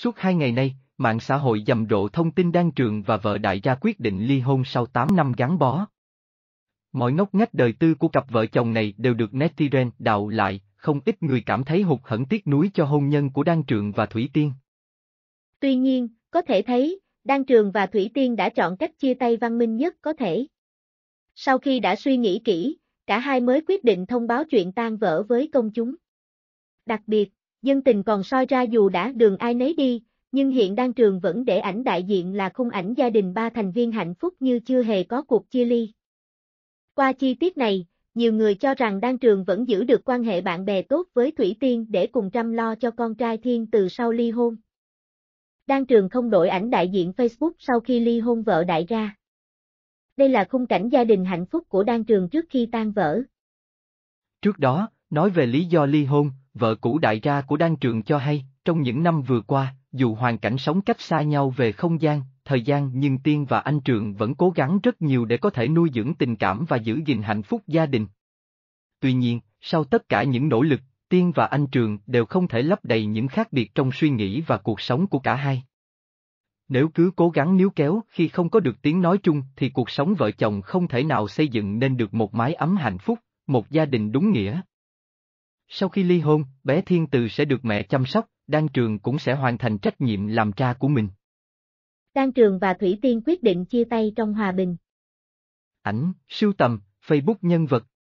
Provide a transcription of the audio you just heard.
Suốt hai ngày nay, mạng xã hội dầm rộ thông tin đang trường và vợ đại gia quyết định ly hôn sau 8 năm gắn bó. Mọi ngóc ngách đời tư của cặp vợ chồng này đều được netizen đào lại, không ít người cảm thấy hụt hẫng tiếc nuối cho hôn nhân của Đan Trường và Thủy Tiên. Tuy nhiên, có thể thấy, Đan Trường và Thủy Tiên đã chọn cách chia tay văn minh nhất có thể. Sau khi đã suy nghĩ kỹ, cả hai mới quyết định thông báo chuyện tan vỡ với công chúng. Đặc biệt, dân tình còn soi ra dù đã đường ai nấy đi, nhưng hiện đang trường vẫn để ảnh đại diện là khung ảnh gia đình ba thành viên hạnh phúc như chưa hề có cuộc chia ly. Qua chi tiết này, nhiều người cho rằng Đan Trường vẫn giữ được quan hệ bạn bè tốt với Thủy Tiên để cùng chăm lo cho con trai Thiên từ sau ly hôn. Đan Trường không đổi ảnh đại diện Facebook sau khi ly hôn vợ đại ra. Đây là khung cảnh gia đình hạnh phúc của Đan Trường trước khi tan vỡ. Trước đó, nói về lý do ly hôn, vợ cũ đại gia của Đan Trường cho hay, trong những năm vừa qua, dù hoàn cảnh sống cách xa nhau về không gian, thời gian nhưng Tiên và anh Trường vẫn cố gắng rất nhiều để có thể nuôi dưỡng tình cảm và giữ gìn hạnh phúc gia đình. Tuy nhiên, sau tất cả những nỗ lực, Tiên và anh Trường đều không thể lấp đầy những khác biệt trong suy nghĩ và cuộc sống của cả hai. Nếu cứ cố gắng níu kéo khi không có được tiếng nói chung thì cuộc sống vợ chồng không thể nào xây dựng nên được một mái ấm hạnh phúc, một gia đình đúng nghĩa. Sau khi ly hôn, bé Thiên Từ sẽ được mẹ chăm sóc, Đan Trường cũng sẽ hoàn thành trách nhiệm làm cha của mình. Đan Trường và Thủy Tiên quyết định chia tay trong hòa bình. Ảnh, sưu tầm, Facebook nhân vật.